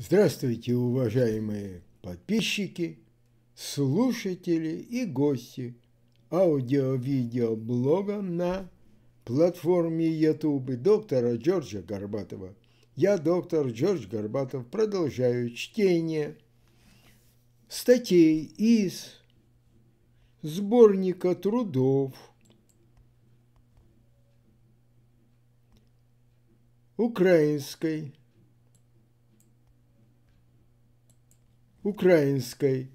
Здравствуйте, уважаемые подписчики, слушатели и гости аудио-видеоблога на платформе YouTube доктора Джорджа Горбатова. Я, доктор Джордж Горбатов, продолжаю чтение статей из сборника трудов украинской украинской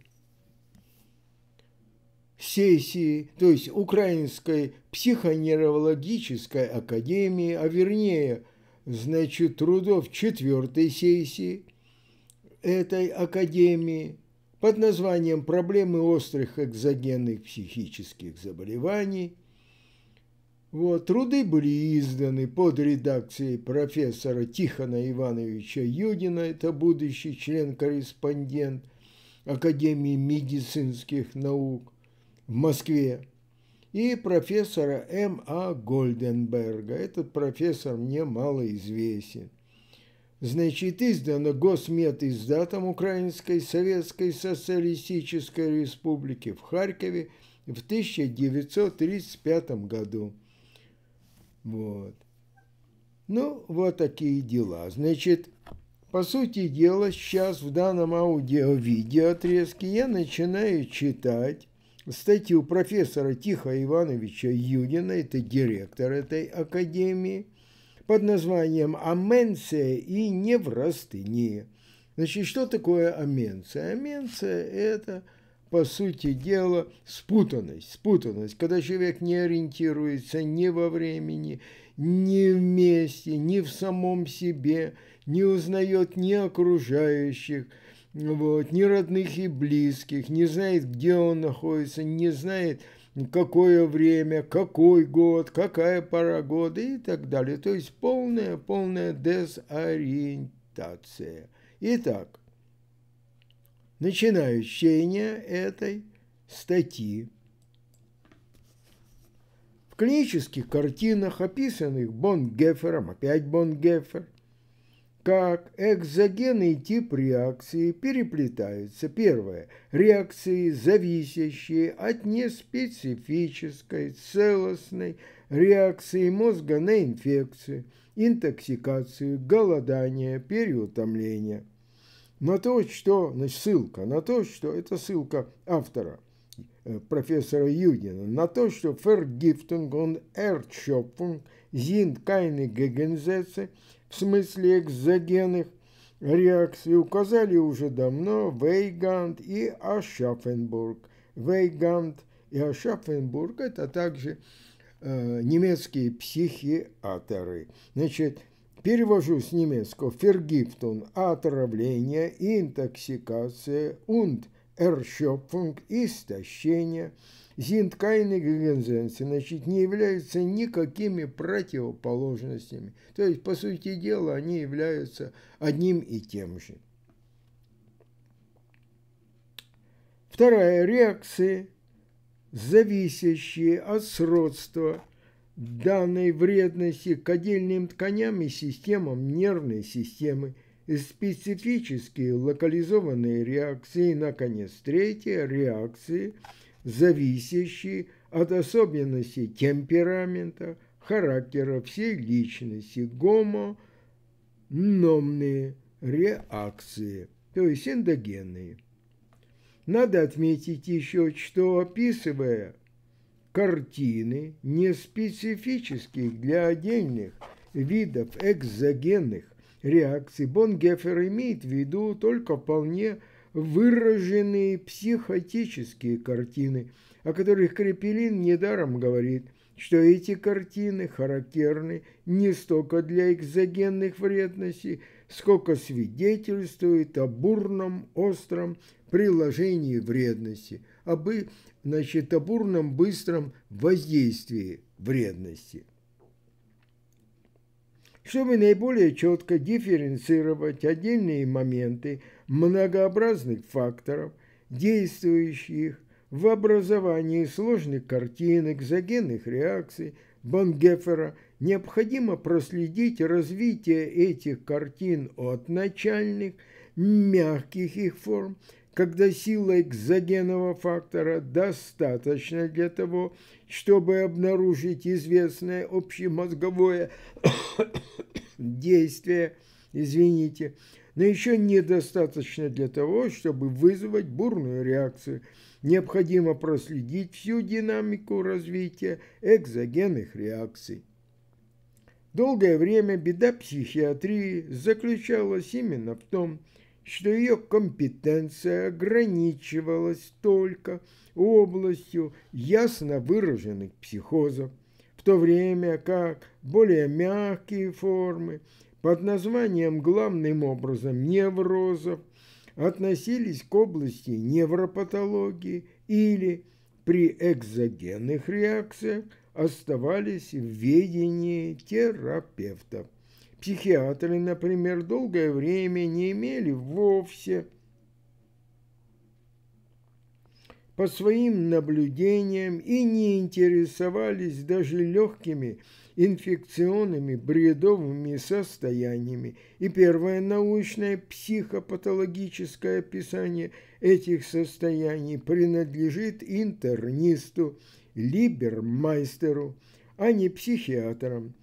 сессии, то есть Украинской психоневрологической академии, а вернее, значит, трудов четвертой сессии этой академии под названием «Проблемы острых экзогенных психических заболеваний» Вот, труды были изданы под редакцией профессора Тихона Ивановича Юдина, это будущий член-корреспондент Академии медицинских наук в Москве, и профессора М.А. Гольденберга. Этот профессор мне мало известен. Значит, издано Госмедиздатом Украинской Советской Социалистической Республики в Харькове в 1935 году. Вот. Ну, вот такие дела. Значит, по сути дела, сейчас в данном аудио-видео отрезке я начинаю читать статью профессора Тихо Ивановича Юдина, это директор этой академии, под названием «Аменция и неврастыния». Значит, что такое аменция? Аменция – это по сути дела, спутанность, спутанность, когда человек не ориентируется ни во времени, ни в месте, ни в самом себе, не узнает ни окружающих, вот, ни родных и близких, не знает, где он находится, не знает, какое время, какой год, какая пора года и так далее. То есть полная, полная дезориентация. Итак, Начинаю с этой статьи. В клинических картинах, описанных Бонгефером, опять Бонгефер, как экзогенный тип реакции переплетаются. Первое. Реакции, зависящие от неспецифической целостной реакции мозга на инфекции, интоксикацию, голодание, переутомление – на то, что, значит, ссылка, на то, что это ссылка автора, э, профессора Юдина, на то, что «Vergiftung und Erschöpfung sind keine Gegensätze» в смысле экзогенных реакций указали уже давно Вейгант и Ашафенбург. Вейгант и Ашафенбург – это также э, немецкие психиатры Значит, Перевожу с немецкого «Фергифтун» – отравление, интоксикация, «und» – «Erschöpfung» – истощение. Зинткайны гигензенцы, значит, не являются никакими противоположностями. То есть, по сути дела, они являются одним и тем же. Вторая – реакция, зависящие от сродства – данной вредности к отдельным тканям и системам нервной системы, специфические локализованные реакции и, наконец, третье – реакции, зависящие от особенностей темперамента, характера всей личности, гомономные реакции, то есть эндогенные. Надо отметить еще, что описывая картины, не специфических для отдельных видов экзогенных реакций, Бонгефер имеет в виду только вполне выраженные психотические картины, о которых Крепелин недаром говорит, что эти картины характерны не столько для экзогенных вредностей, сколько свидетельствует о бурном, остром приложении вредности – об а значит, табурном быстром воздействии вредности. Чтобы наиболее четко дифференцировать отдельные моменты многообразных факторов, действующих в образовании сложных картин экзогенных реакций, Бонгефера, необходимо проследить развитие этих картин от начальных, мягких их форм, когда сила экзогенного фактора достаточна для того, чтобы обнаружить известное общемозговое действие, извините, но еще недостаточно для того, чтобы вызвать бурную реакцию. Необходимо проследить всю динамику развития экзогенных реакций. Долгое время беда психиатрии заключалась именно в том, что что ее компетенция ограничивалась только областью ясно выраженных психозов, в то время как более мягкие формы под названием главным образом неврозов относились к области невропатологии или при экзогенных реакциях оставались в ведении терапевтов. Психиатры, например, долгое время не имели вовсе по своим наблюдениям и не интересовались даже легкими инфекционными бредовыми состояниями. И первое научное психопатологическое описание этих состояний принадлежит интернисту Либермайстеру, а не психиатрам.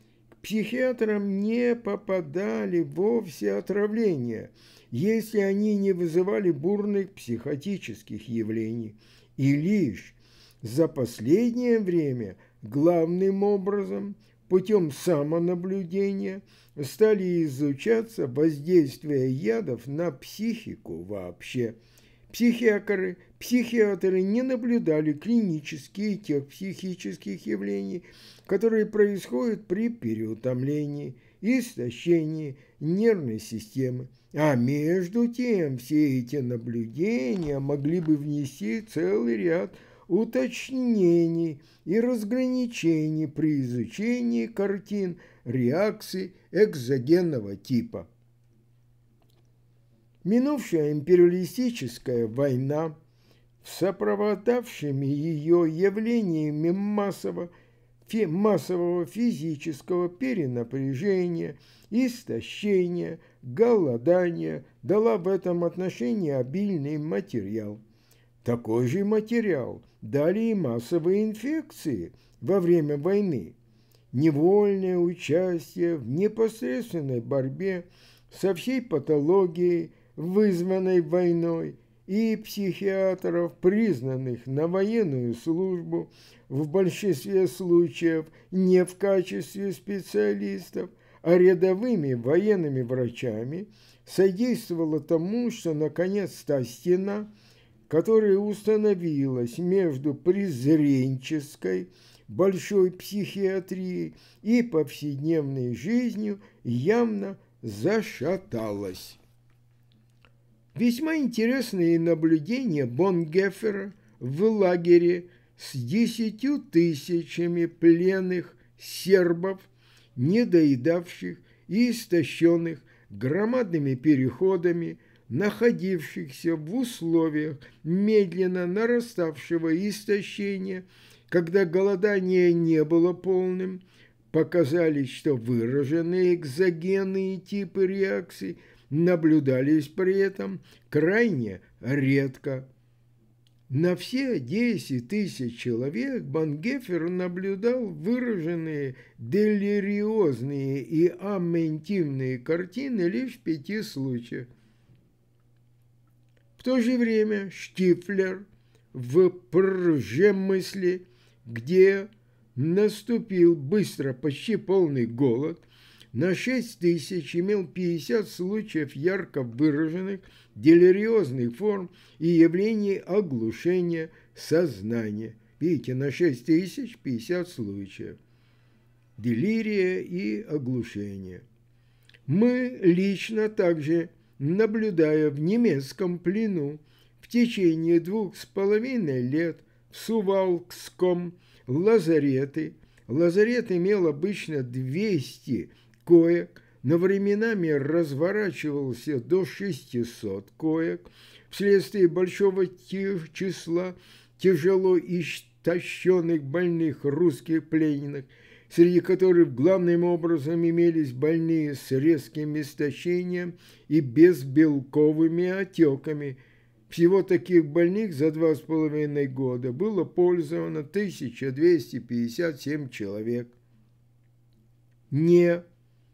Психиатрам не попадали вовсе отравления, если они не вызывали бурных психотических явлений. И лишь за последнее время главным образом путем самонаблюдения стали изучаться воздействия ядов на психику вообще – Психиатры, психиатры не наблюдали клинические тех психических явлений, которые происходят при переутомлении и истощении нервной системы. А между тем все эти наблюдения могли бы внести целый ряд уточнений и разграничений при изучении картин реакции экзогенного типа. Минувшая империалистическая война, сопровождавшими ее явлениями массового, фи, массового физического перенапряжения, истощения, голодания, дала в этом отношении обильный материал. Такой же материал дали и массовые инфекции во время войны. Невольное участие в непосредственной борьбе со всей патологией вызванной войной, и психиатров, признанных на военную службу, в большинстве случаев не в качестве специалистов, а рядовыми военными врачами, содействовало тому, что наконец та стена, которая установилась между презренческой большой психиатрией и повседневной жизнью, явно зашаталась. Весьма интересные наблюдения Бонгефера в лагере с десятью тысячами пленных сербов, недоедавших и истощенных громадными переходами, находившихся в условиях медленно нараставшего истощения, когда голодание не было полным, показали, что выраженные экзогенные типы реакций – наблюдались при этом крайне редко. На все 10 тысяч человек Бангефер наблюдал выраженные делириозные и амментивные картины лишь в пяти случаях. В то же время Штифлер в прже мысли, где наступил быстро почти полный голод, на 6 тысяч имел 50 случаев ярко выраженных делириозных форм и явлений оглушения сознания. Видите, на 6 тысяч 50 случаев. Делирия и оглушение. Мы лично также, наблюдая в немецком плену в течение двух с половиной лет в Сувалкском лазареты, лазарет имел обычно 200 коек, на временами разворачивался до 600 коек, вследствие большого числа тяжело истощенных больных русских пленных, среди которых главным образом имелись больные с резким истощением и безбелковыми отеками. Всего таких больных за два с половиной года было пользовано 1257 человек. Не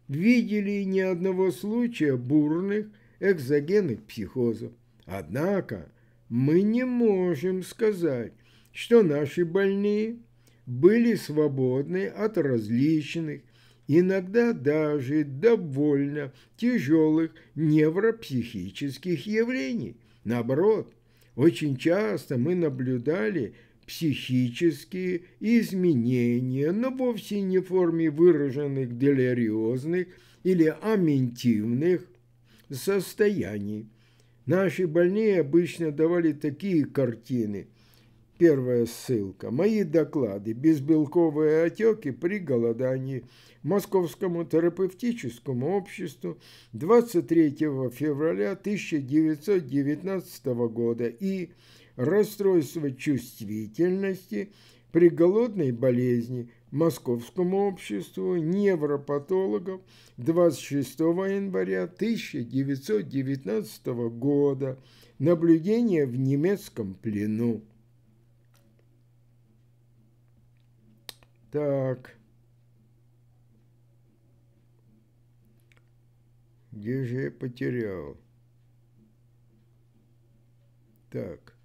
видели ни одного случая бурных экзогенных психозов. Однако мы не можем сказать, что наши больные были свободны от различных, иногда даже довольно тяжелых невропсихических явлений. Наоборот, очень часто мы наблюдали психические изменения, но вовсе не в форме выраженных делириозных или аментивных состояний. Наши больные обычно давали такие картины. Первая ссылка. Мои доклады. Безбелковые отеки при голодании. Московскому терапевтическому обществу 23 февраля 1919 года и расстройство чувствительности, при голодной болезни Московскому обществу невропатологов 26 января 1919 года. Наблюдение в немецком плену. Так. Где же я потерял? Так.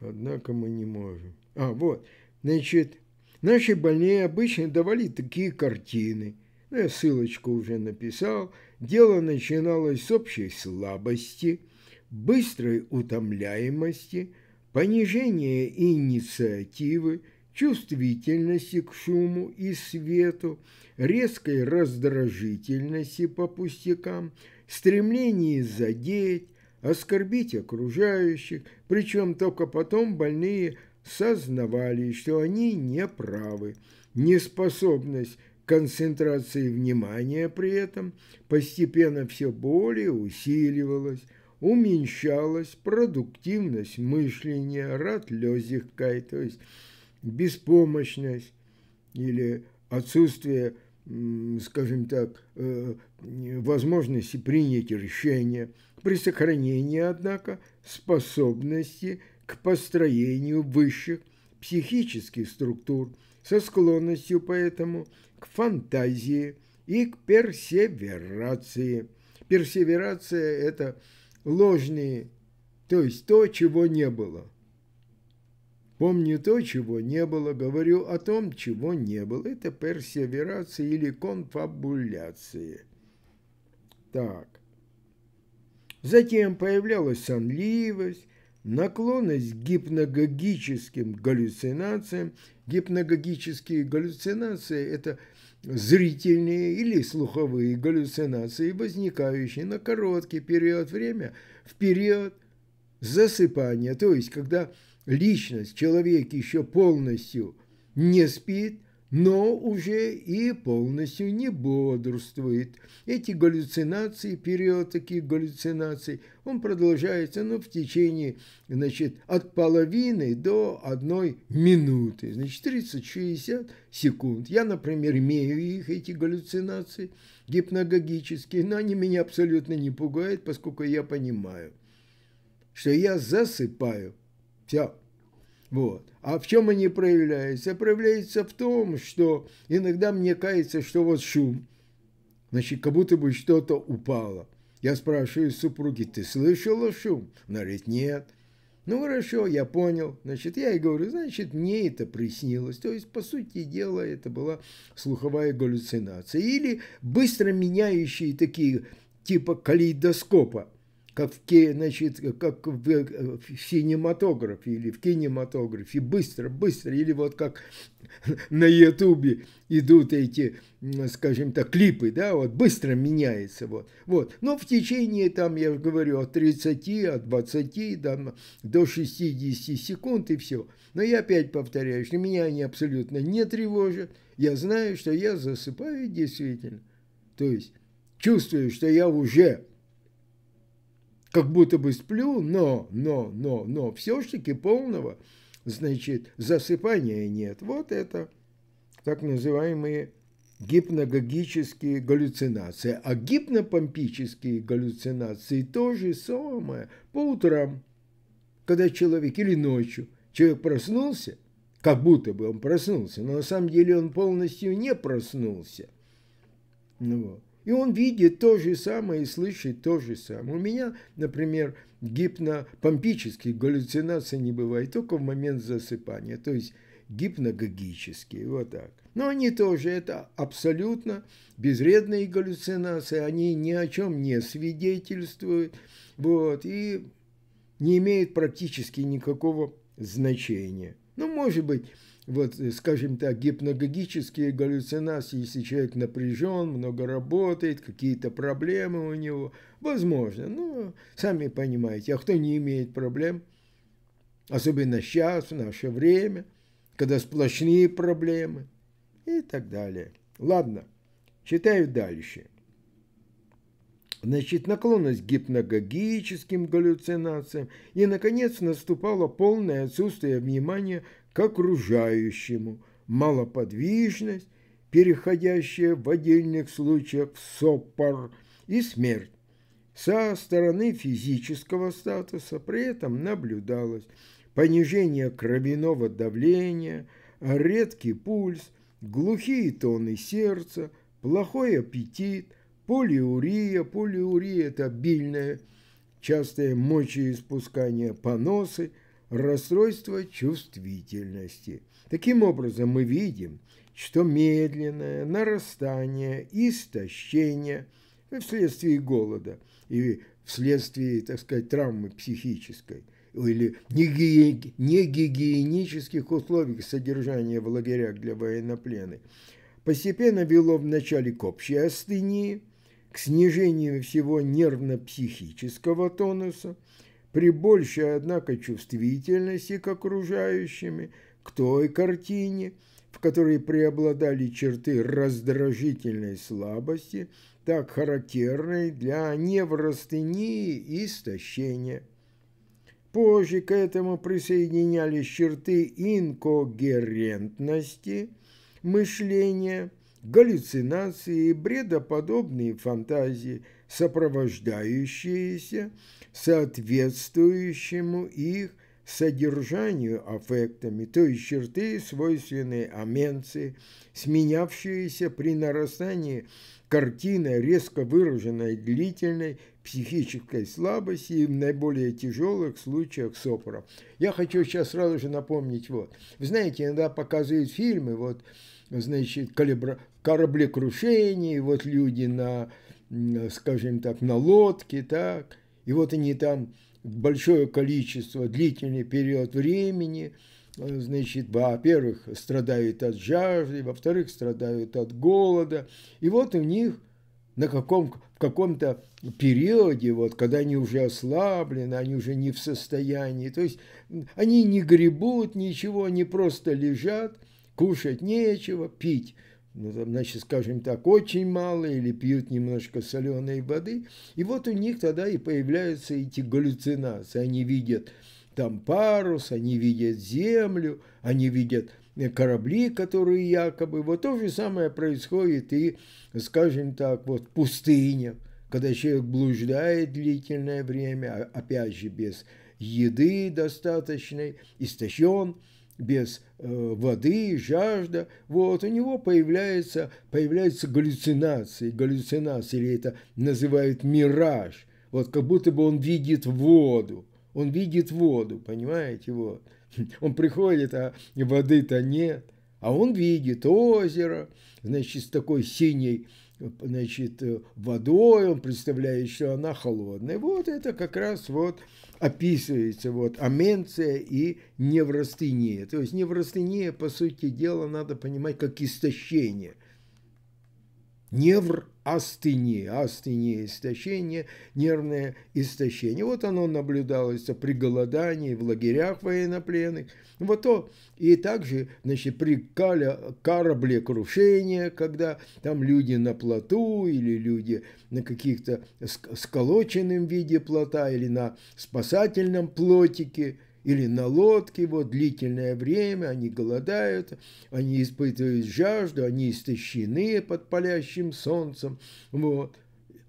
Однако мы не можем. А, вот. Значит, наши больные обычно давали такие картины. Ну, я ссылочку уже написал. Дело начиналось с общей слабости, быстрой утомляемости, понижения инициативы, чувствительности к шуму и свету, резкой раздражительности по пустякам, стремлении задеть, оскорбить окружающих, причем только потом больные сознавали, что они не правы. Неспособность концентрации внимания при этом постепенно все более усиливалась, уменьшалась продуктивность мышления, рад ратлезихкай, то есть беспомощность или отсутствие, скажем так, э, возможности принять решения – при сохранении, однако, способности к построению высших психических структур со склонностью поэтому к фантазии и к персеверации. Персеверация – это ложные, то есть то, чего не было. Помню то, чего не было, говорю о том, чего не было. Это персеверация или конфабуляция. Так. Затем появлялась сонливость, наклонность к гипногогическим галлюцинациям. Гипногогические галлюцинации – это зрительные или слуховые галлюцинации, возникающие на короткий период времени, в период засыпания, то есть когда личность, человек еще полностью не спит, но уже и полностью не бодрствует. Эти галлюцинации, период таких галлюцинаций, он продолжается ну, в течение значит, от половины до одной минуты, значит 30-60 секунд. Я, например, имею их, эти галлюцинации гипногогические, но они меня абсолютно не пугают, поскольку я понимаю, что я засыпаю. Все. Вот. А в чем они проявляются? Проявляется в том, что иногда мне кажется, что вот шум, значит, как будто бы что-то упало. Я спрашиваю супруги, ты слышала шум? Она говорит, нет. Ну хорошо, я понял. Значит, я и говорю, значит, мне это приснилось. То есть, по сути дела, это была слуховая галлюцинация. Или быстро меняющие такие типа калейдоскопа как в, значит, как э, в, синематографе или в кинематографе, быстро, быстро, или вот как на Ютубе идут эти, скажем так, клипы, да, вот быстро меняется, вот, вот. Но в течение, там, я говорю, от 30, от 20 там, до 60 секунд и все. Но я опять повторяю, что меня они абсолютно не тревожат, я знаю, что я засыпаю действительно, то есть чувствую, что я уже как будто бы сплю, но, но, но, но, все-таки полного, значит, засыпания нет. Вот это так называемые гипногогические галлюцинации. А гипнопомпические галлюцинации то же самое по утрам, когда человек или ночью, человек проснулся, как будто бы он проснулся, но на самом деле он полностью не проснулся. Ну, вот. И он видит то же самое и слышит то же самое. У меня, например, гипнопомпических галлюцинации не бывает, только в момент засыпания, то есть гипногогические, вот так. Но они тоже, это абсолютно безредные галлюцинации, они ни о чем не свидетельствуют, вот, и не имеют практически никакого значения. Ну, может быть, вот, э, скажем так, гипногогические галлюцинации, если человек напряжен, много работает, какие-то проблемы у него, возможно, но ну, сами понимаете, а кто не имеет проблем, особенно сейчас, в наше время, когда сплошные проблемы и так далее. Ладно, читаю дальше. Значит, наклонность к гипногогическим галлюцинациям. И, наконец, наступало полное отсутствие внимания к окружающему, малоподвижность, переходящая в отдельных случаях в сопор и смерть. Со стороны физического статуса при этом наблюдалось понижение кровяного давления, редкий пульс, глухие тоны сердца, плохой аппетит, полиурия. Полиурия – это обильное, частое мочеиспускание, поносы – расстройство чувствительности. Таким образом, мы видим, что медленное нарастание истощение вследствие голода и вследствие, так сказать, травмы психической или негигиенических условий содержания в лагерях для военнопленных, постепенно вело вначале к общей астении, к снижению всего нервно-психического тонуса – при большей, однако, чувствительности к окружающими, к той картине, в которой преобладали черты раздражительной слабости, так характерной для неврастении и истощения. Позже к этому присоединялись черты инкогерентности, мышления, галлюцинации и бредоподобные фантазии – сопровождающиеся соответствующему их содержанию аффектами, то есть черты, свойственные аменции, сменявшиеся при нарастании картина резко выраженной длительной психической слабости и в наиболее тяжелых случаях сопра. Я хочу сейчас сразу же напомнить вот. Вы знаете, иногда показывают фильмы, вот, значит, калибра... кораблекрушение, вот люди на скажем так, на лодке, так. И вот они там большое количество, длительный период времени, э, значит, во-первых, страдают от жажды, во-вторых, страдают от голода. И вот у них на каком, в каком-то периоде, вот, когда они уже ослаблены, они уже не в состоянии, то есть они не гребут ничего, они просто лежат, кушать нечего, пить ну там, значит, скажем так, очень мало или пьют немножко соленой воды. И вот у них тогда и появляются эти галлюцинации. Они видят там парус, они видят землю, они видят э, корабли, которые якобы... Вот то же самое происходит и, скажем так, вот в пустынях, когда человек блуждает длительное время, а, опять же, без еды достаточной, истощен – без э, воды, жажда, вот у него появляется, появляются галлюцинации, галлюцинации, или это называют мираж, вот как будто бы он видит воду, он видит воду, понимаете, вот. Он приходит, а воды-то нет, а он видит озеро, значит, с такой синей значит, э, водой, он представляет, что она холодная. Вот это как раз вот описывается вот аменция и неврастения. То есть неврастения, по сути дела, надо понимать как истощение – Невр астении астении истощение, нервное истощение. Вот оно наблюдалось при голодании, в лагерях военнопленных. Вот то. И также, значит, при корабле крушения, когда там люди на плоту или люди на каких-то сколоченном виде плота или на спасательном плотике – или на лодке, вот длительное время они голодают, они испытывают жажду, они истощены под палящим солнцем, вот,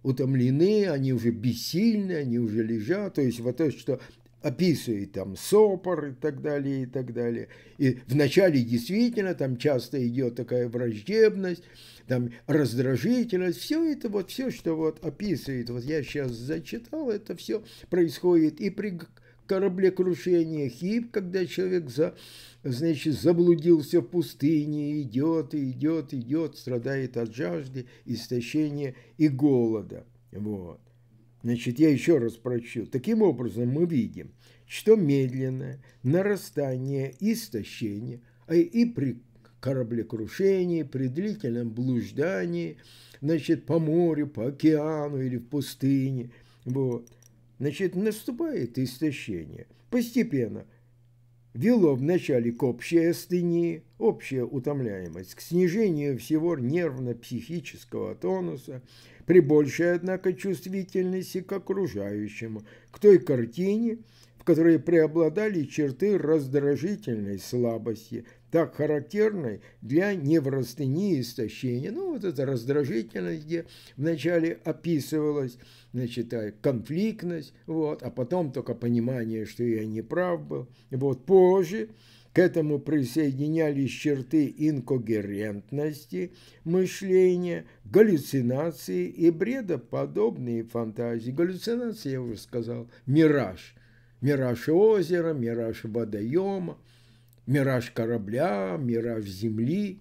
утомлены, они уже бессильны, они уже лежат, то есть вот то, что описывает там сопор и так далее, и так далее. И вначале действительно там часто идет такая враждебность, там раздражительность, все это вот, все, что вот описывает, вот я сейчас зачитал, это все происходит и при кораблекрушениях, хип, когда человек за, значит, заблудился в пустыне, идет и идет, идет, страдает от жажды, истощения и голода. Вот. Значит, я еще раз прочу. Таким образом, мы видим, что медленное нарастание истощения а и при кораблекрушении, при длительном блуждании, значит, по морю, по океану или в пустыне, вот – значит, наступает истощение. Постепенно вело вначале к общей астении, общая утомляемость, к снижению всего нервно-психического тонуса, при большей, однако, чувствительности к окружающему, к той картине, в которой преобладали черты раздражительной слабости, так характерной для неврастении истощения. Ну, вот эта раздражительность, где вначале описывалась, значит, а, конфликтность, вот, а потом только понимание, что я не прав был. Вот позже к этому присоединялись черты инкогерентности, мышления, галлюцинации и бредоподобные фантазии. Галлюцинации, я уже сказал, мираж. Мираж озера, мираж водоема – мираж корабля, мираж земли.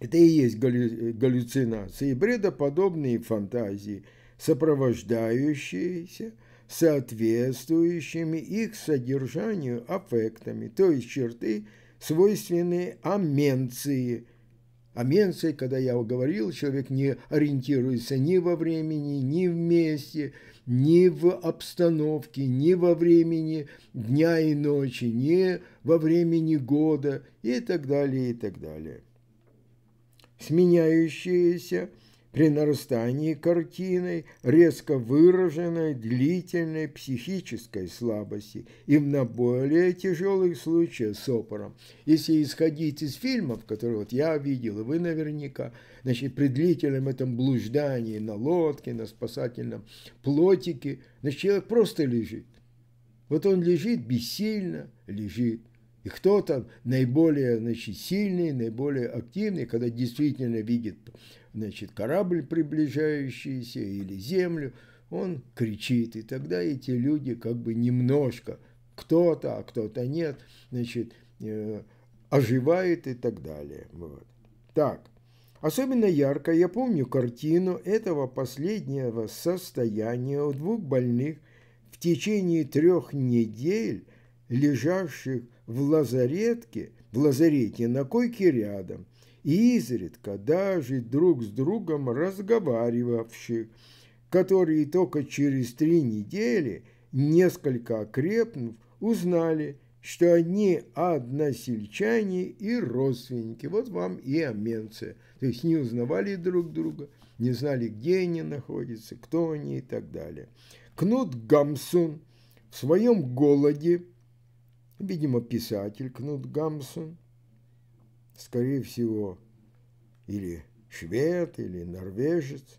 Это и есть галлюцинации и бредоподобные фантазии, сопровождающиеся соответствующими их содержанию аффектами, то есть черты, свойственные аменции. Аменции, когда я говорил, человек не ориентируется ни во времени, ни в месте, ни в обстановке, ни во времени дня и ночи, ни во времени года и так далее, и так далее. Сменяющиеся – при нарастании картины резко выраженной длительной психической слабости и в наиболее тяжелых случаях с опором. Если исходить из фильмов, которые вот я видел, и вы наверняка, значит, при длительном этом блуждании на лодке, на спасательном плотике, значит, человек просто лежит. Вот он лежит, бессильно лежит. И кто то наиболее значит, сильный, наиболее активный, когда действительно видит значит, корабль приближающийся или землю, он кричит, и тогда эти люди как бы немножко, кто-то, а кто-то нет, значит, э, оживает и так далее. Вот. Так, особенно ярко я помню картину этого последнего состояния у двух больных в течение трех недель, лежавших в лазаретке, в лазарете на койке рядом, и изредка даже друг с другом разговаривавших, которые только через три недели, несколько окрепнув, узнали, что они односельчане и родственники. Вот вам и Аменцы. То есть не узнавали друг друга, не знали, где они находятся, кто они и так далее. Кнут Гамсун в своем голоде, видимо, писатель Кнут Гамсун, скорее всего, или швед, или норвежец,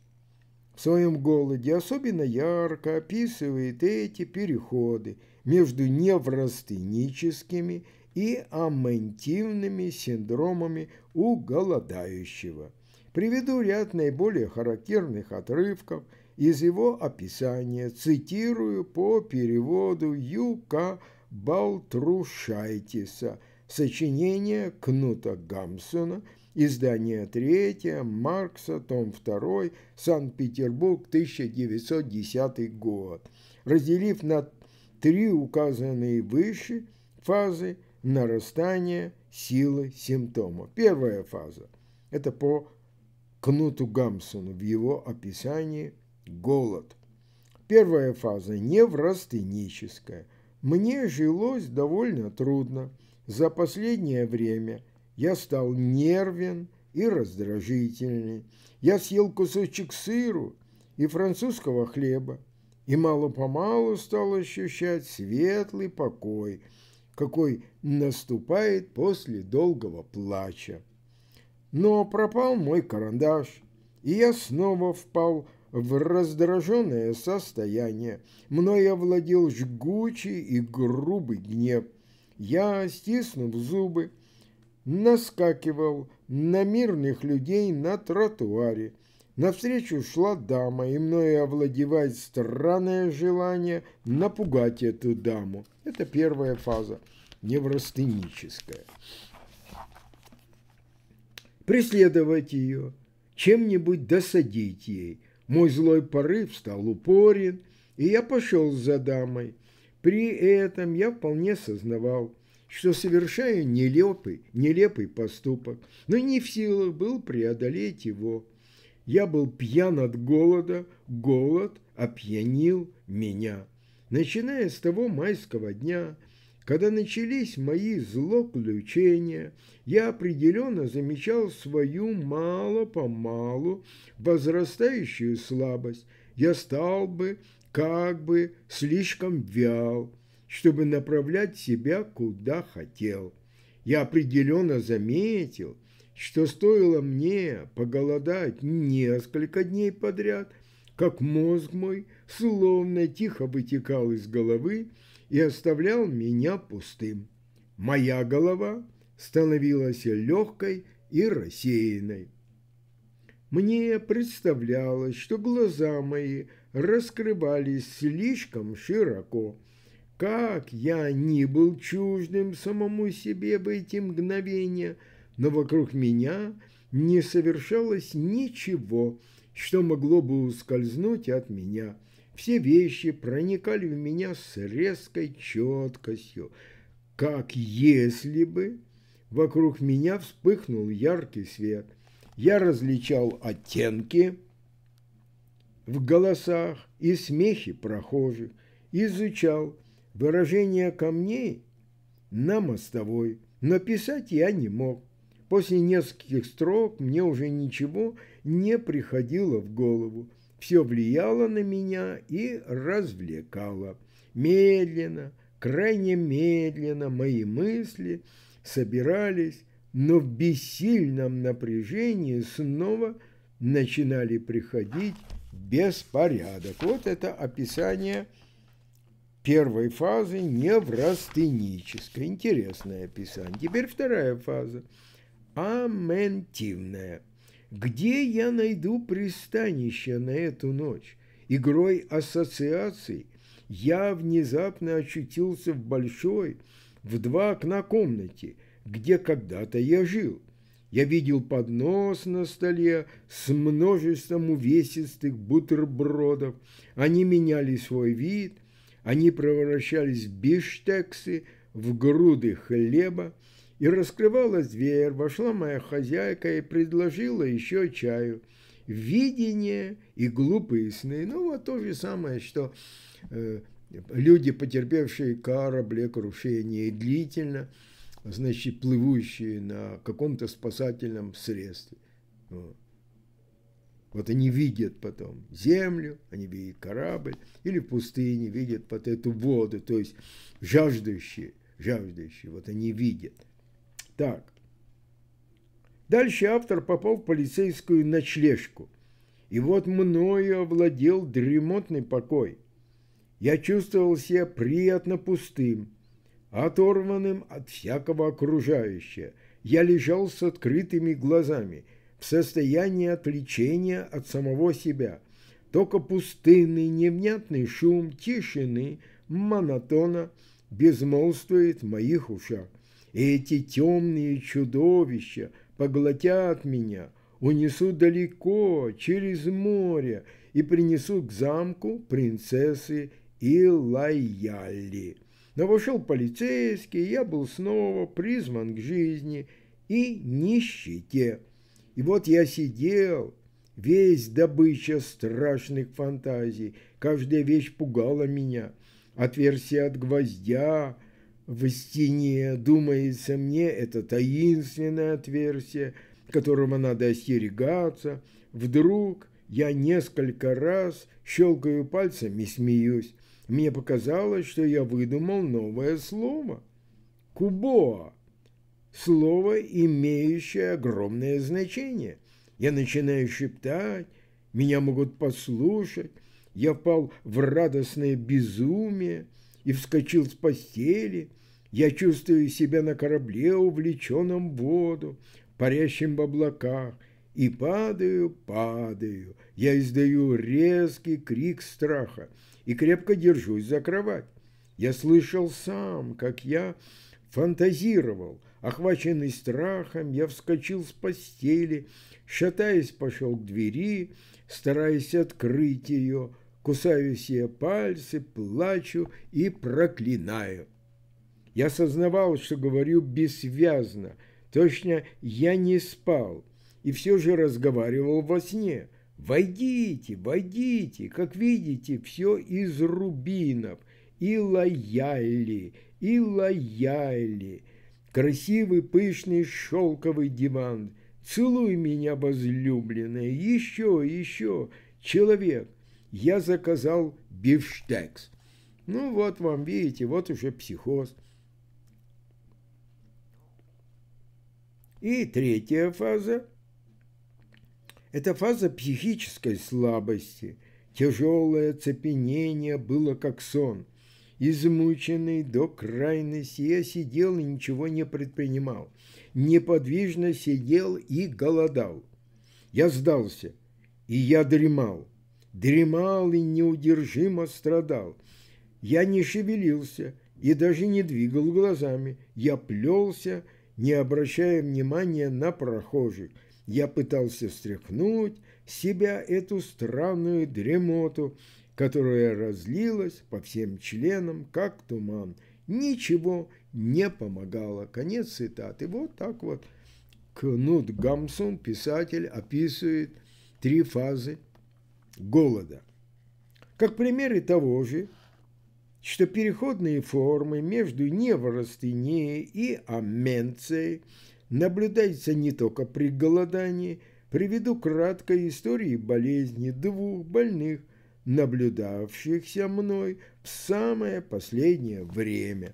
в своем голоде особенно ярко описывает эти переходы между неврастеническими и аментивными синдромами у голодающего. Приведу ряд наиболее характерных отрывков из его описания, цитирую по переводу Юка Балтрушайтиса – Сочинение Кнута Гамсона, издание 3, Маркса, том 2, Санкт-Петербург, 1910 год. Разделив на три указанные выше фазы нарастания силы симптома. Первая фаза – это по Кнуту Гамсону в его описании «Голод». Первая фаза неврастеническая. Мне жилось довольно трудно – за последнее время я стал нервен и раздражительный. Я съел кусочек сыру и французского хлеба и мало-помалу стал ощущать светлый покой, какой наступает после долгого плача. Но пропал мой карандаш, и я снова впал в раздраженное состояние. Мною овладел жгучий и грубый гнев. Я, стиснув зубы, наскакивал на мирных людей на тротуаре. Навстречу шла дама, и мною овладевает странное желание напугать эту даму. Это первая фаза, неврастеническая. Преследовать ее, чем-нибудь досадить ей. Мой злой порыв стал упорен, и я пошел за дамой – при этом я вполне сознавал, что совершаю нелепый, нелепый поступок, но не в силах был преодолеть его. Я был пьян от голода, голод опьянил меня. Начиная с того майского дня, когда начались мои злоключения, я определенно замечал свою мало-помалу возрастающую слабость. Я стал бы как бы слишком вял, чтобы направлять себя куда хотел. Я определенно заметил, что стоило мне поголодать несколько дней подряд, как мозг мой словно тихо вытекал из головы и оставлял меня пустым. Моя голова становилась легкой и рассеянной. Мне представлялось, что глаза мои – раскрывались слишком широко. Как я ни был чуждым самому себе в эти мгновения, но вокруг меня не совершалось ничего, что могло бы ускользнуть от меня. Все вещи проникали в меня с резкой четкостью, как если бы вокруг меня вспыхнул яркий свет. Я различал оттенки, в голосах и смехе прохожих, изучал выражение камней на мостовой, но писать я не мог. После нескольких строк мне уже ничего не приходило в голову. Все влияло на меня и развлекало. Медленно, крайне медленно мои мысли собирались, но в бессильном напряжении снова начинали приходить беспорядок. Вот это описание первой фазы неврастенической. Интересное описание. Теперь вторая фаза. Аментивная. Где я найду пристанище на эту ночь? Игрой ассоциаций я внезапно очутился в большой, в два окна комнате, где когда-то я жил – я видел поднос на столе с множеством увесистых бутербродов. Они меняли свой вид, они превращались в биштексы, в груды хлеба. И раскрывалась дверь, вошла моя хозяйка и предложила еще чаю. Видение и глупые сны. Ну, вот то же самое, что э, люди, потерпевшие кораблекрушение длительно – значит, плывущие на каком-то спасательном средстве. Ну, вот. они видят потом землю, они видят корабль, или в пустыне видят под эту воду, то есть жаждущие, жаждущие, вот они видят. Так. Дальше автор попал в полицейскую ночлежку. И вот мною овладел дремотный покой. Я чувствовал себя приятно пустым, оторванным от всякого окружающего. Я лежал с открытыми глазами, в состоянии отвлечения от самого себя. Только пустынный невнятный шум тишины, монотона, безмолвствует в моих ушах. И эти темные чудовища поглотят меня, унесут далеко, через море, и принесут к замку принцессы Илайяли. Но вошел полицейский, я был снова призван к жизни и нищете. И вот я сидел, весь добыча страшных фантазий, каждая вещь пугала меня, отверстие от гвоздя, в стене, думается мне, это таинственное отверстие, которого надо остерегаться. Вдруг я несколько раз щелкаю пальцами и смеюсь. Мне показалось, что я выдумал новое слово. Кубоа. Слово, имеющее огромное значение. Я начинаю шептать, меня могут послушать. Я впал в радостное безумие и вскочил с постели. Я чувствую себя на корабле, увлеченном в воду, парящем в облаках, и падаю, падаю. Я издаю резкий крик страха и крепко держусь за кровать. Я слышал сам, как я фантазировал. Охваченный страхом, я вскочил с постели, шатаясь пошел к двери, стараясь открыть ее, кусаю себе пальцы, плачу и проклинаю. Я сознавал, что говорю бессвязно, точно я не спал и все же разговаривал во сне. «Войдите, войдите, как видите, все из рубинов, и лояли, и лояли, красивый пышный шелковый диван, целуй меня, возлюбленная, еще, еще, человек, я заказал бифштекс». Ну вот вам, видите, вот уже психоз. И третья фаза – это фаза психической слабости. Тяжелое цепенение было как сон. Измученный до крайности, я сидел и ничего не предпринимал. Неподвижно сидел и голодал. Я сдался, и я дремал. Дремал и неудержимо страдал. Я не шевелился и даже не двигал глазами. Я плелся, не обращая внимания на прохожих – я пытался встряхнуть себя эту странную дремоту, которая разлилась по всем членам, как туман. Ничего не помогало. Конец цитаты. Вот так вот Кнут Гамсун, писатель, описывает три фазы голода. Как примеры того же, что переходные формы между неврастенией и аменцией – наблюдается не только при голодании. Приведу краткой истории болезни двух больных, наблюдавшихся мной в самое последнее время.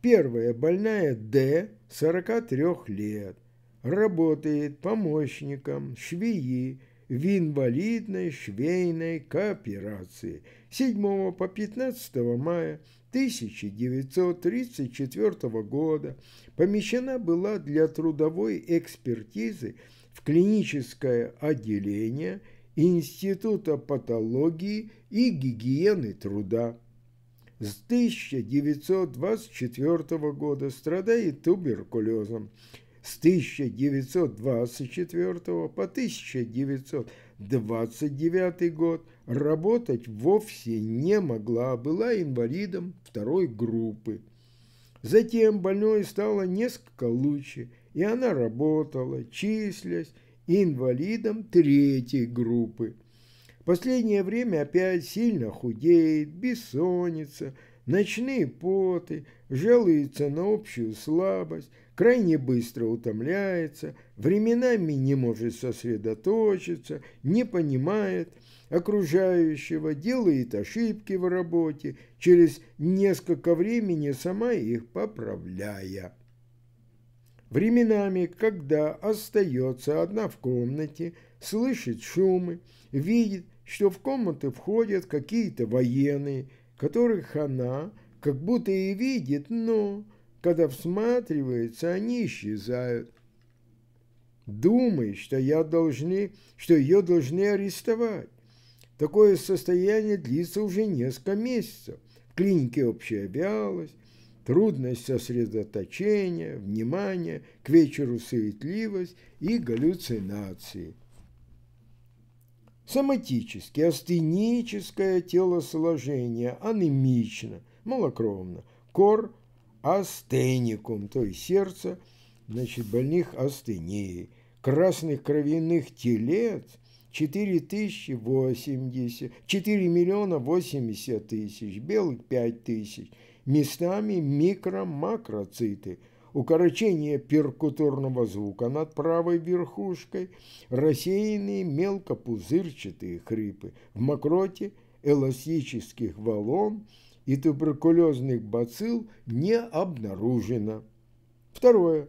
Первая больная Д, 43 лет, работает помощником швеи в инвалидной швейной кооперации 7 по 15 мая 1934 года помещена была для трудовой экспертизы в клиническое отделение Института патологии и гигиены труда. С 1924 года страдает туберкулезом. С 1924 по 1929 год – работать вовсе не могла, была инвалидом второй группы. Затем больной стало несколько лучше, и она работала, числясь инвалидом третьей группы. Последнее время опять сильно худеет, бессонница – Ночные поты, жалуется на общую слабость, крайне быстро утомляется, временами не может сосредоточиться, не понимает окружающего, делает ошибки в работе, через несколько времени сама их поправляя. Временами, когда остается одна в комнате, слышит шумы, видит, что в комнату входят какие-то военные – которых она как будто и видит, но, когда всматривается, они исчезают. Думай, что, я должны, что ее должны арестовать. Такое состояние длится уже несколько месяцев. В клинике общая вялость, трудность сосредоточения, внимания, к вечеру суетливость и галлюцинации – Соматически, астеническое телосложение, анемично, малокровно. Кор астеником, то есть сердце, значит, больных астенией. Красных кровяных телец – 4080, 4 миллиона 80 тысяч, белых 5 тысяч, местами микро-макроциты – укорочение перкуторного звука над правой верхушкой, рассеянные мелкопузырчатые хрипы в мокроте эластических волон и туберкулезных бацил не обнаружено. Второе.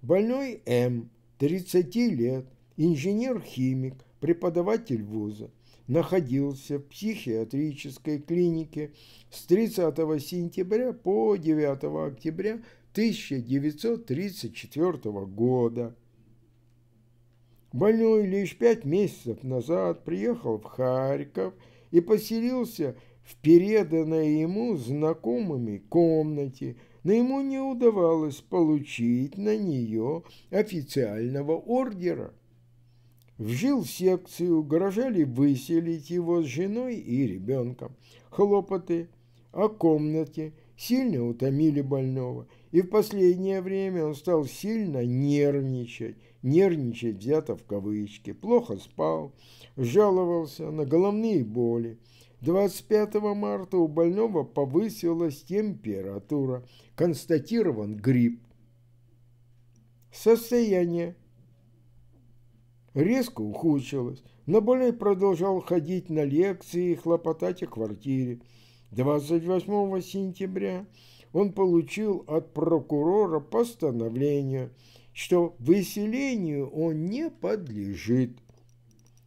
Больной М, 30 лет, инженер-химик, преподаватель вуза находился в психиатрической клинике с 30 сентября по 9 октября 1934 года. Больной лишь пять месяцев назад приехал в Харьков и поселился в переданной ему знакомыми комнате, но ему не удавалось получить на нее официального ордера. Вжил в секцию, угрожали выселить его с женой и ребенком. Хлопоты о комнате сильно утомили больного, и в последнее время он стал сильно нервничать, нервничать взято в кавычки, плохо спал, жаловался на головные боли. 25 марта у больного повысилась температура, констатирован грипп. Состояние резко ухудшилось. Но более продолжал ходить на лекции и хлопотать о квартире. 28 сентября он получил от прокурора постановление, что выселению он не подлежит.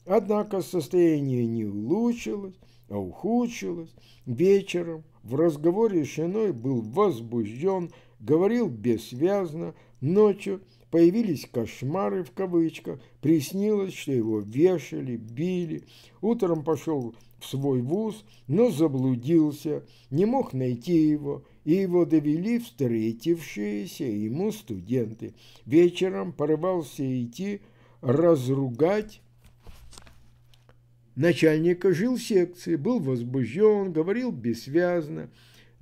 Однако состояние не улучшилось, а ухудшилось. Вечером в разговоре с женой был возбужден, говорил бессвязно, ночью – Появились кошмары в кавычках, приснилось, что его вешали, били. Утром пошел в свой вуз, но заблудился, не мог найти его, и его довели встретившиеся ему студенты. Вечером порывался идти разругать начальника жил секции, был возбужден, говорил бессвязно,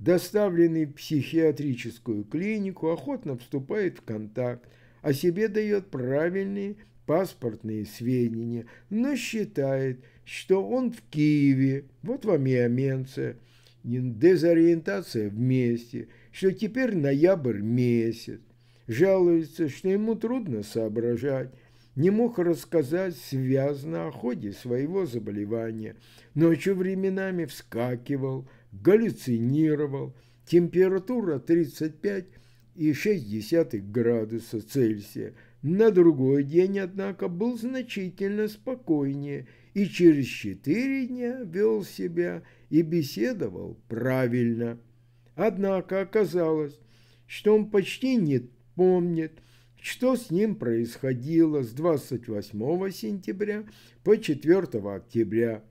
доставленный в психиатрическую клинику, охотно вступает в контакт о себе дает правильные паспортные сведения, но считает, что он в Киеве, вот вам и Аменция, дезориентация вместе, что теперь ноябрь месяц. Жалуется, что ему трудно соображать, не мог рассказать связно о ходе своего заболевания. Ночью временами вскакивал, галлюцинировал, температура 35 и 1,6 градуса Цельсия. На другой день, однако, был значительно спокойнее и через четыре дня вел себя и беседовал правильно. Однако оказалось, что он почти не помнит, что с ним происходило с 28 сентября по 4 октября.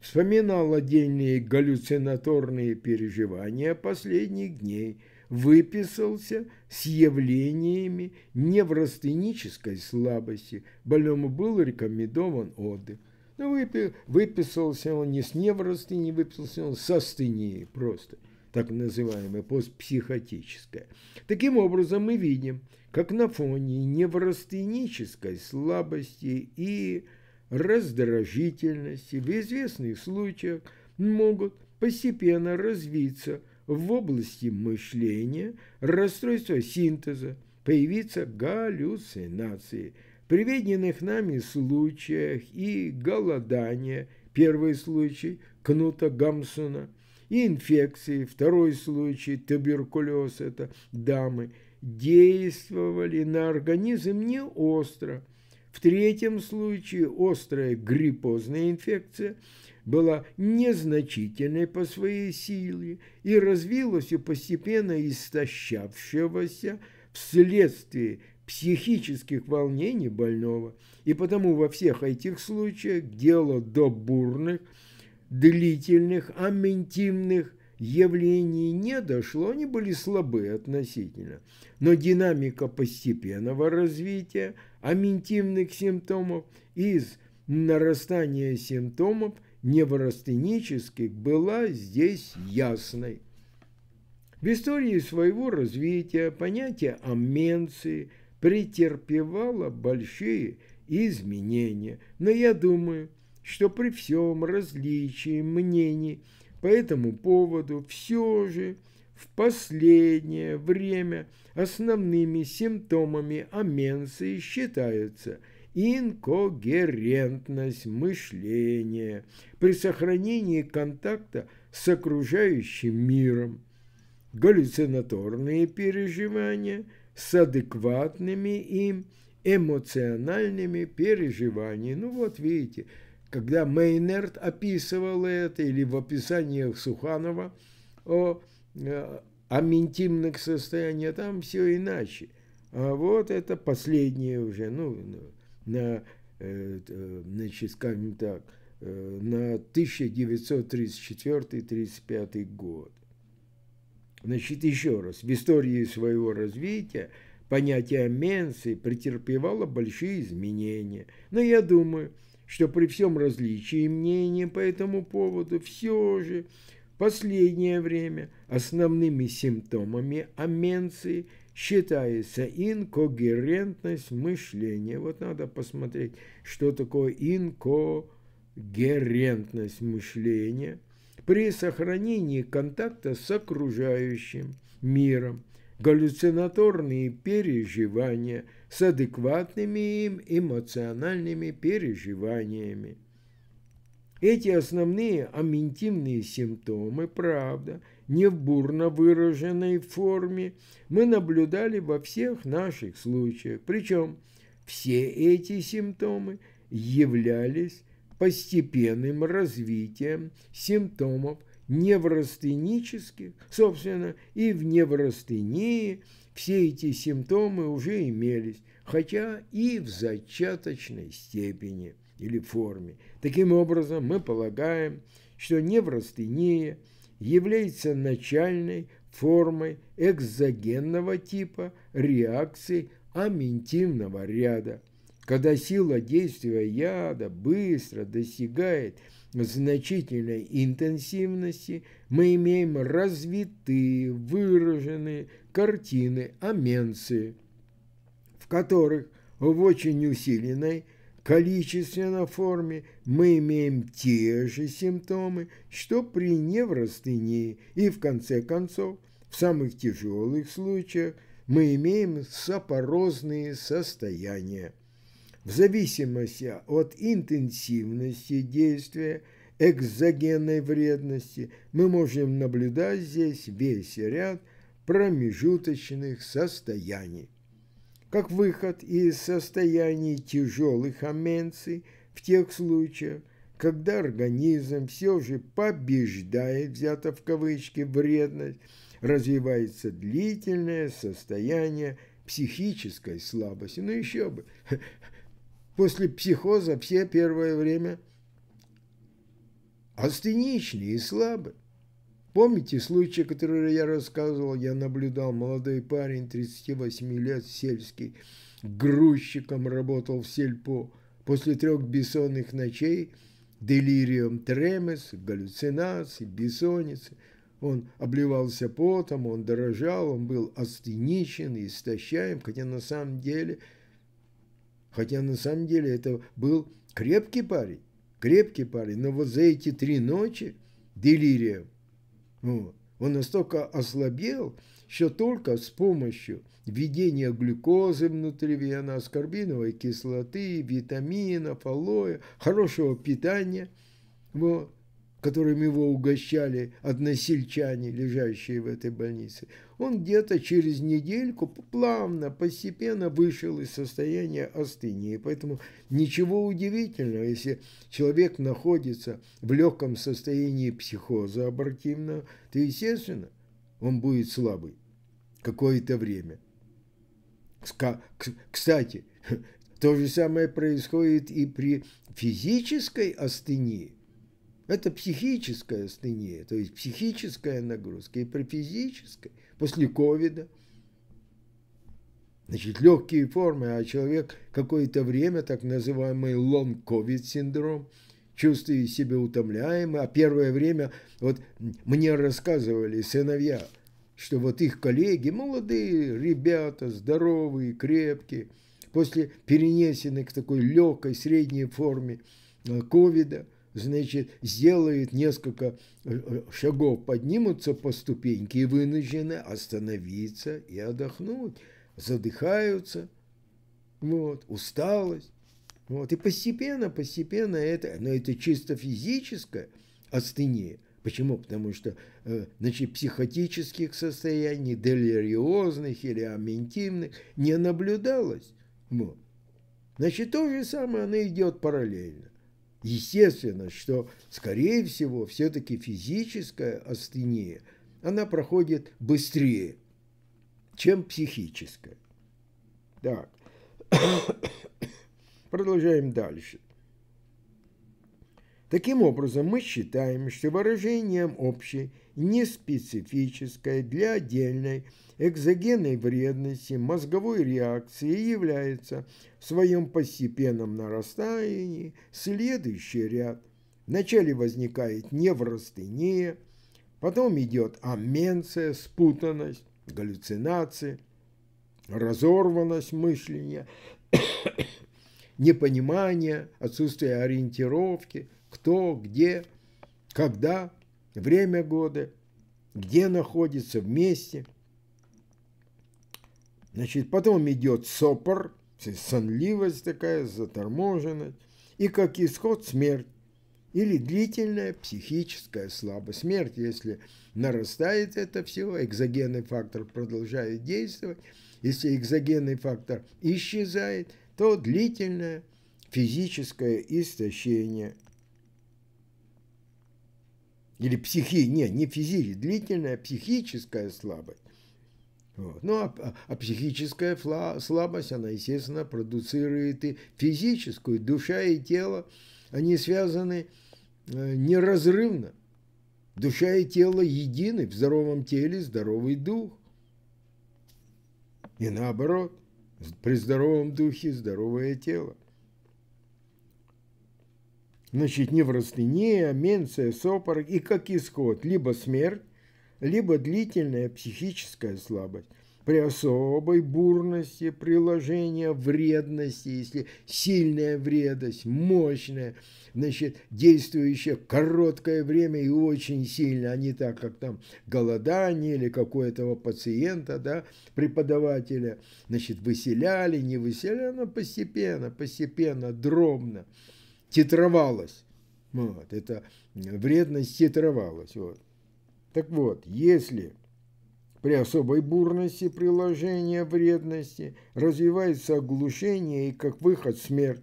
Вспоминал отдельные галлюцинаторные переживания последних дней – выписался с явлениями неврастенической слабости. Больному был рекомендован отдых. Но ну, выпи, выписался он не с неврастении, выписался он со стении просто, так называемое постпсихотическое. Таким образом мы видим, как на фоне неврастенической слабости и раздражительности в известных случаях могут постепенно развиться в области мышления, расстройства синтеза, появиться галлюцинации. При виденных нами случаях и голодания, первый случай Кнута гамсона и инфекции, второй случай туберкулез, это дамы, действовали на организм не остро. В третьем случае острая гриппозная инфекция – была незначительной по своей силе и развилась у постепенно истощавшегося вследствие психических волнений больного, и потому во всех этих случаях дело до бурных, длительных, аментимных явлений не дошло, они были слабы относительно. Но динамика постепенного развития аментимных симптомов из нарастания симптомов – неврастенических была здесь ясной. В истории своего развития понятие амменции претерпевало большие изменения, но я думаю, что при всем различии мнений по этому поводу все же в последнее время основными симптомами аменции считаются – инкогерентность мышления при сохранении контакта с окружающим миром, галлюцинаторные переживания с адекватными им эмоциональными переживаниями. Ну вот видите, когда Мейнерт описывал это, или в описаниях Суханова о, э, о ментимных состояниях, там все иначе. А вот это последнее уже, ну, ну на, э, значит, скажем так, э, на 1934-35 год. Значит, еще раз, в истории своего развития понятие менсы претерпевало большие изменения, но я думаю, что при всем различии мнений по этому поводу все же в последнее время основными симптомами аменции – считается инкогерентность мышления. Вот надо посмотреть, что такое инкогерентность мышления при сохранении контакта с окружающим миром, галлюцинаторные переживания с адекватными им эмоциональными переживаниями. Эти основные аментимные симптомы, правда – не в бурно выраженной форме, мы наблюдали во всех наших случаях. Причем все эти симптомы являлись постепенным развитием симптомов неврастенических, собственно, и в неврастении все эти симптомы уже имелись, хотя и в зачаточной степени или форме. Таким образом, мы полагаем, что неврастения – является начальной формой экзогенного типа реакции аминтивного ряда. Когда сила действия яда быстро достигает значительной интенсивности, мы имеем развитые, выраженные картины аменции, в которых в очень усиленной количественно форме мы имеем те же симптомы, что при неврастении, и в конце концов, в самых тяжелых случаях, мы имеем сапорозные состояния. В зависимости от интенсивности действия экзогенной вредности мы можем наблюдать здесь весь ряд промежуточных состояний как выход из состояния тяжелых аменций в тех случаях, когда организм все же побеждает, взято в кавычки, вредность, развивается длительное состояние психической слабости. Ну еще бы. После психоза все первое время астеничны и слабы. Помните случай, который я рассказывал? Я наблюдал, молодой парень, 38 лет, сельский, грузчиком работал в сельпо. После трех бессонных ночей, делириум тремес, галлюцинации, бессонницы, он обливался потом, он дорожал, он был астеничен, истощаем, хотя на самом деле, хотя на самом деле это был крепкий парень, крепкий парень, но вот за эти три ночи делириум, вот. Он настолько ослабел, что только с помощью введения глюкозы внутривенно, аскорбиновой кислоты, витаминов, алоэ, хорошего питания, вот, которым его угощали односельчане, лежащие в этой больнице, он где-то через недельку плавно, постепенно вышел из состояния остыния. поэтому ничего удивительного, если человек находится в легком состоянии психоза абортивного, то, естественно, он будет слабый какое-то время. Кстати, то же самое происходит и при физической остынии это психическая астения, то есть психическая нагрузка. И при физической, после ковида, значит, легкие формы, а человек какое-то время, так называемый лонг-ковид-синдром, чувствуя себя утомляемым, а первое время, вот мне рассказывали сыновья, что вот их коллеги, молодые ребята, здоровые, крепкие, после перенесенных к такой легкой средней форме э, ковида – значит, сделает несколько э, э, шагов, поднимутся по ступеньке и вынуждены остановиться и отдохнуть. Задыхаются, вот, усталость. Вот, и постепенно, постепенно это, но это чисто физическое остынее. Почему? Потому что э, значит, психотических состояний, делириозных или аментивных не наблюдалось. Вот. Значит, то же самое, оно идет параллельно. Естественно, что, скорее всего, все-таки физическая астения, она проходит быстрее, чем психическая. Так, продолжаем дальше. Таким образом, мы считаем, что выражением общей неспецифической для отдельной экзогенной вредности мозговой реакции является в своем постепенном нарастании следующий ряд. Вначале возникает неврастения, потом идет аменция, спутанность, галлюцинации, разорванность мышления, непонимание, отсутствие ориентировки, кто, где, когда – время года, где находится, вместе. Значит, потом идет сопор, сонливость такая, заторможенность, и как исход смерть или длительная психическая слабость. Смерть, если нарастает это все, экзогенный фактор продолжает действовать, если экзогенный фактор исчезает, то длительное физическое истощение или психи, не, не физи, длительная а психическая слабость. Вот. Ну, а, а психическая фла, слабость, она, естественно, продуцирует и физическую. Душа и тело, они связаны э, неразрывно. Душа и тело едины, в здоровом теле здоровый дух. И наоборот, при здоровом духе здоровое тело. Значит, неврастения, а менция, сопор и как исход, либо смерть, либо длительная психическая слабость. При особой бурности приложения вредности, если сильная вредность, мощная, значит, действующая короткое время и очень сильно, а не так, как там голодание или какого то пациента, да, преподавателя, значит, выселяли, не выселяли, но постепенно, постепенно, дробно титровалось. Вот, это вредность титровалась. Вот. Так вот, если при особой бурности приложения вредности развивается оглушение и как выход смерть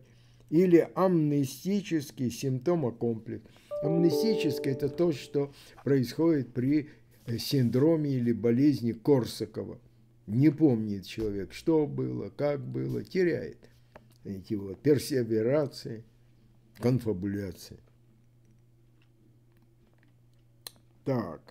или амнистический симптомокомплекс. Амнестический это то, что происходит при э, синдроме или болезни Корсакова. Не помнит человек, что было, как было, теряет эти вот персеверации – конфабуляции. Так.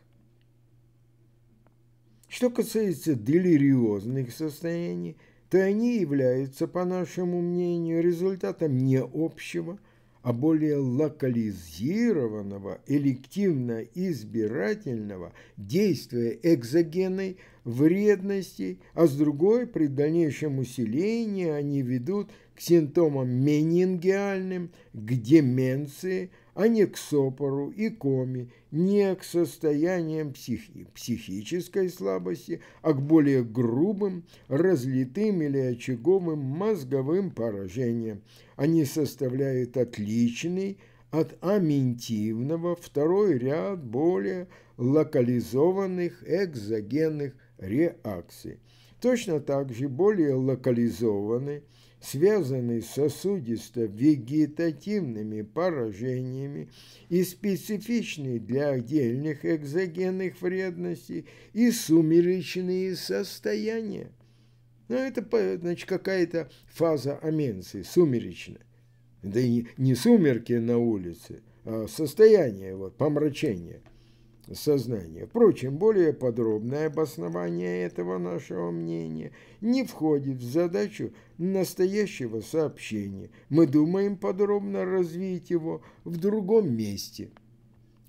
Что касается делириозных состояний, то они являются, по нашему мнению, результатом не общего, а более локализированного, элективно-избирательного действия экзогенной вредности, а с другой, при дальнейшем усилении они ведут к симптомам менингиальным, к деменции – а не к сопору и коме, не к состояниям психи, психической слабости, а к более грубым, разлитым или очаговым мозговым поражениям. Они составляют отличный от аментивного второй ряд более локализованных экзогенных реакций. Точно так же более локализованы – связанный с сосудисто-вегетативными поражениями и специфичный для отдельных экзогенных вредностей и сумеречные состояния. Ну, это значит, какая-то фаза аменции, сумеречная. Да и не сумерки на улице, а состояние, вот, помрачение – сознания. Впрочем, более подробное обоснование этого нашего мнения не входит в задачу настоящего сообщения. Мы думаем подробно развить его в другом месте.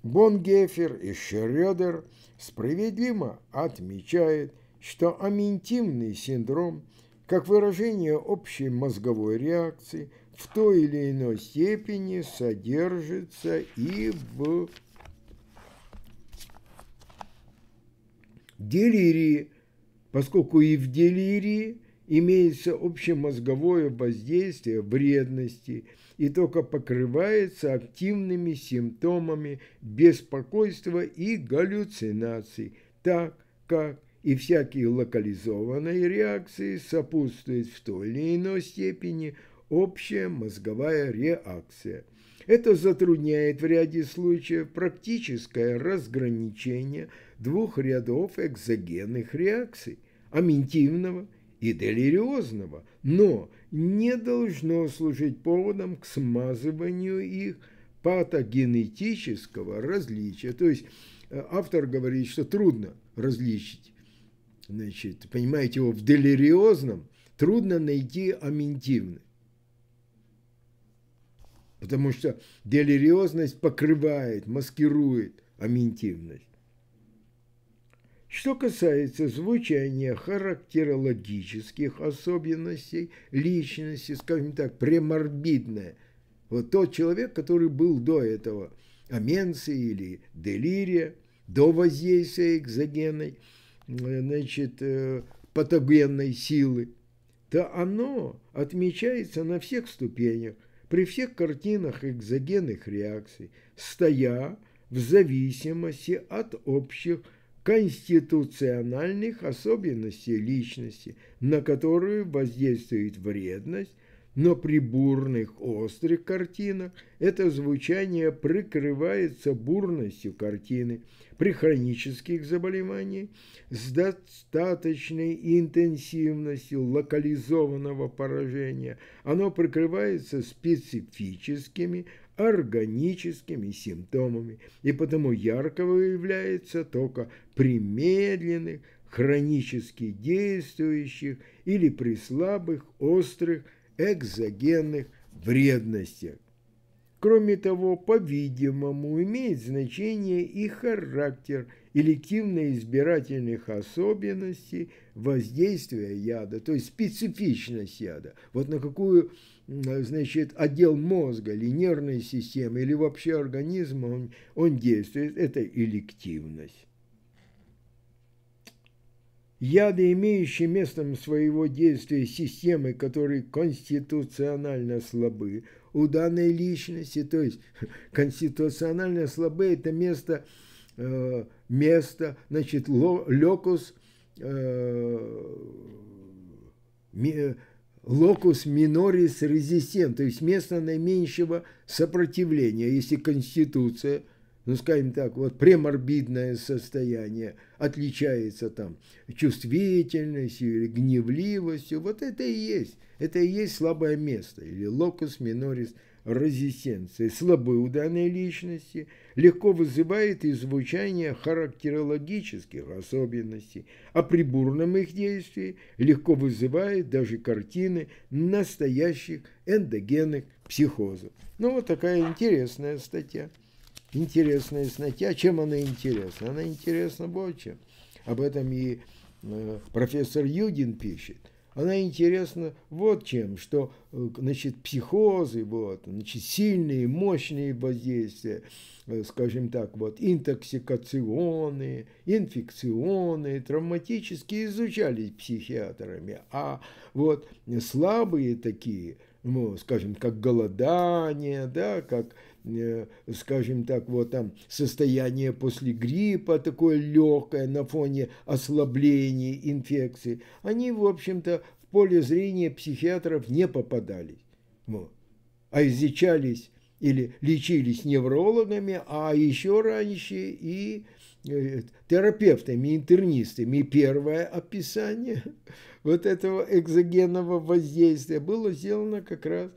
Бонгефер и Шредер справедливо отмечают, что аминтимный синдром, как выражение общей мозговой реакции, в той или иной степени содержится и в делирии, поскольку и в делирии имеется общемозговое воздействие вредности и только покрывается активными симптомами беспокойства и галлюцинаций, так как и всякие локализованные реакции сопутствует в той или иной степени общая мозговая реакция. Это затрудняет в ряде случаев практическое разграничение – двух рядов экзогенных реакций – аминтивного и делириозного, но не должно служить поводом к смазыванию их патогенетического различия. То есть э, автор говорит, что трудно различить. Значит, понимаете, его в делириозном трудно найти аминтивный. Потому что делириозность покрывает, маскирует аминтивность. Что касается звучания характерологических особенностей личности, скажем так, преморбидное, вот тот человек, который был до этого аменции или делирия, до воздействия экзогенной, э, значит, э, патогенной силы, то оно отмечается на всех ступенях, при всех картинах экзогенных реакций, стоя в зависимости от общих конституциональных особенностей личности, на которую воздействует вредность, но при бурных, острых картинах это звучание прикрывается бурностью картины. При хронических заболеваниях с достаточной интенсивностью локализованного поражения оно прикрывается специфическими органическими симптомами, и потому ярко выявляется только при медленных, хронически действующих или при слабых, острых, экзогенных вредностях. Кроме того, по-видимому, имеет значение и характер элективно-избирательных особенностей воздействия яда, то есть специфичность яда, вот на какую значит, отдел мозга или нервной системы, или вообще организма, он, он действует, это элективность. Яды, имеющие местом своего действия системы, которые конституционально слабы, у данной личности, то есть конституционально слабы, это место, э, место значит, локус, э, локус минорис резистент, то есть место наименьшего сопротивления, если конституция, ну скажем так, вот преморбидное состояние отличается там чувствительностью или гневливостью, вот это и есть, это и есть слабое место, или локус минорис резистенции слабы у данной личности, легко вызывает и звучание характерологических особенностей, а при бурном их действии легко вызывает даже картины настоящих эндогенных психозов. Ну вот такая интересная статья. Интересная статья. Чем она интересна? Она интересна больше. Об этом и э, профессор Юдин пишет – она интересна вот чем, что э, значит, психозы, вот, значит, сильные, мощные воздействия, э, скажем так, вот, интоксикационные, инфекционные, травматические изучались психиатрами, а вот слабые такие, ну, скажем, как голодание, да, как Э, скажем так, вот там состояние после гриппа такое легкое на фоне ослабления инфекции, они, в общем-то, в поле зрения психиатров не попадались, вот. а изучались или лечились неврологами, а еще раньше и э, терапевтами, интернистами. И первое описание вот этого экзогенного воздействия было сделано как раз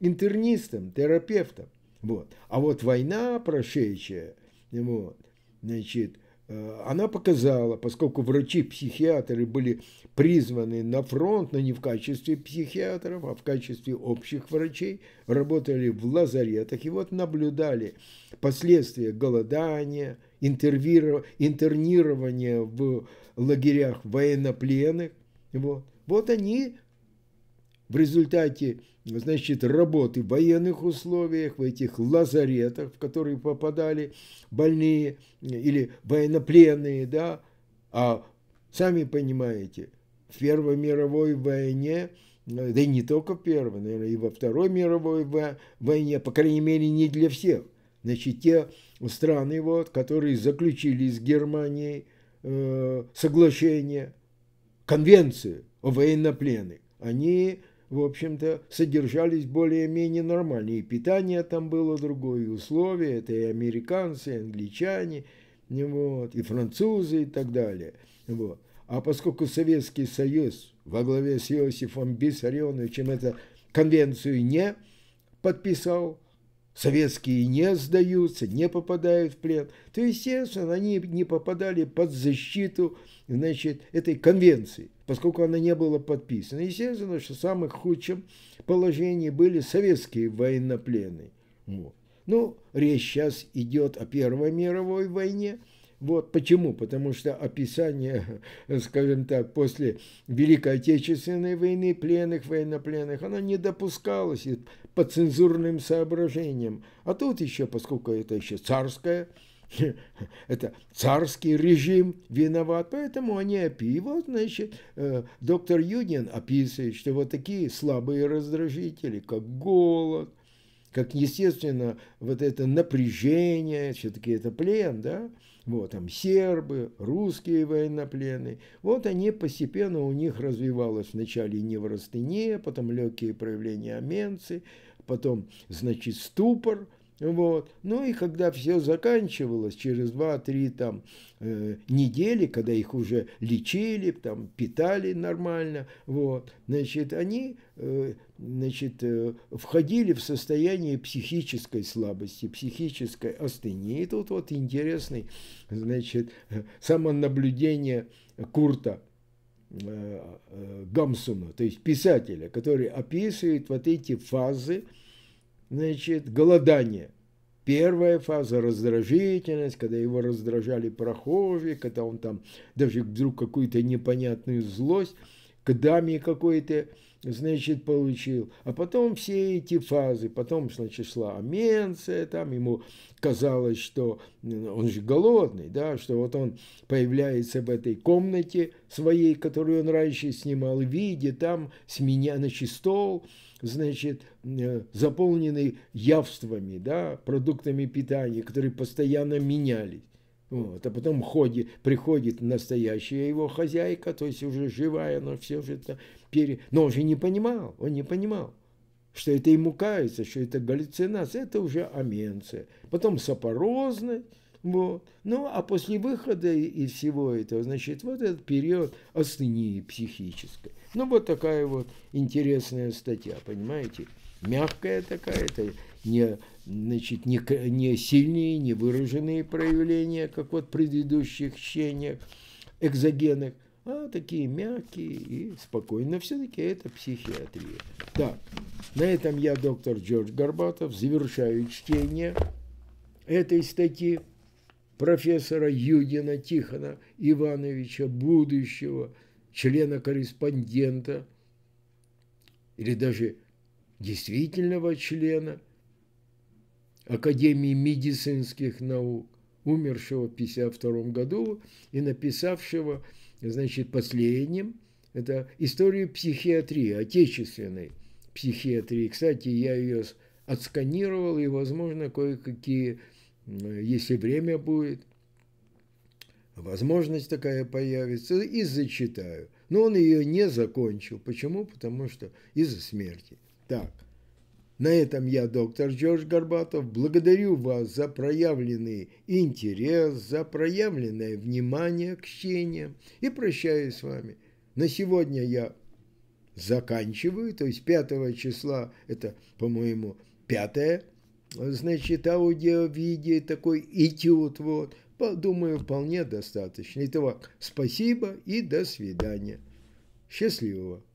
интернистом, терапевтом. Вот. А вот война прошедшая, вот, значит, э, она показала, поскольку врачи-психиатры были призваны на фронт, но не в качестве психиатров, а в качестве общих врачей, работали в лазаретах и вот наблюдали последствия голодания, интернирования в лагерях военнопленных. Вот, вот они в результате значит, работы в военных условиях, в этих лазаретах, в которые попадали больные или военнопленные, да, а сами понимаете, в Первой мировой войне, да и не только в Первой, наверное, и во Второй мировой войне, по крайней мере, не для всех. Значит, те страны, вот, которые заключили с Германией э, соглашение, конвенцию о военнопленных, они в общем-то, содержались более-менее нормальные. питание там было другое, условия. Это и американцы, и англичане, вот, и французы, и так далее. Вот. А поскольку Советский Союз во главе с Иосифом Виссарионовичем эту конвенцию не подписал, Советские не сдаются, не попадают в плен. То, есть, естественно, они не попадали под защиту значит, этой конвенции, поскольку она не была подписана. Естественно, что в самом худшем положении были советские военнопленные. Вот. Ну, речь сейчас идет о Первой мировой войне – вот почему? Потому что описание, скажем так, после Великой Отечественной войны, пленных, военнопленных, она не допускалась по цензурным соображениям. А тут еще, поскольку это еще царское, это царский режим виноват, поэтому они опи. вот, значит, э, доктор Юдин описывает, что вот такие слабые раздражители, как голод, как, естественно, вот это напряжение, все-таки это плен, да, вот там сербы, русские военнопленные. Вот они постепенно, у них развивалось вначале неврастения, потом легкие проявления аменцы, потом, значит, ступор, вот. Ну и когда все заканчивалось, через 2-3 там, э, недели, когда их уже лечили, там, питали нормально, вот, значит, они э, значит, э, входили в состояние психической слабости, психической остынии. И тут вот интересный значит, самонаблюдение Курта э, э, Гамсуна, то есть писателя, который описывает вот эти фазы, Значит, голодание. Первая фаза – раздражительность, когда его раздражали прохожие, когда он там даже вдруг какую-то непонятную злость, к даме какой-то, значит, получил. А потом все эти фазы, потом, значит, шла аменция, там ему казалось, что ну, он же голодный, да, что вот он появляется в этой комнате своей, которую он раньше снимал, видит там с меня, значит, стол – значит, э, заполненный явствами, да, продуктами питания, которые постоянно менялись. Вот, а потом ходе, приходит настоящая его хозяйка, то есть уже живая, но все же это пере... Но он же не понимал, он не понимал, что это ему кажется, что это галлюцинация, это уже аменция. Потом сапорозность, вот. Ну, а после выхода и всего этого, значит, вот этот период астении психической. Ну, вот такая вот интересная статья, понимаете? Мягкая такая, это не, значит, не, не сильные, не выраженные проявления, как вот в предыдущих чтениях экзогенных, а такие мягкие и спокойные. Все-таки это психиатрия. Так, на этом я, доктор Джордж Горбатов, завершаю чтение этой статьи профессора Юдина Тихона Ивановича, будущего члена-корреспондента или даже действительного члена Академии медицинских наук, умершего в 1952 году и написавшего, значит, последним, это историю психиатрии, отечественной психиатрии. Кстати, я ее отсканировал и, возможно, кое-какие Э, если время будет, возможность такая появится, и зачитаю. Но он ее не закончил. Почему? Потому что из-за смерти. Так, на этом я, доктор Джордж Горбатов, благодарю вас за проявленный интерес, за проявленное внимание к чтениям и прощаюсь с вами. На сегодня я заканчиваю, то есть 5 числа, это, по-моему, пятое значит, аудио, видео, такой этюд, вот. Думаю, вполне достаточно. Итого, спасибо и до свидания. Счастливого.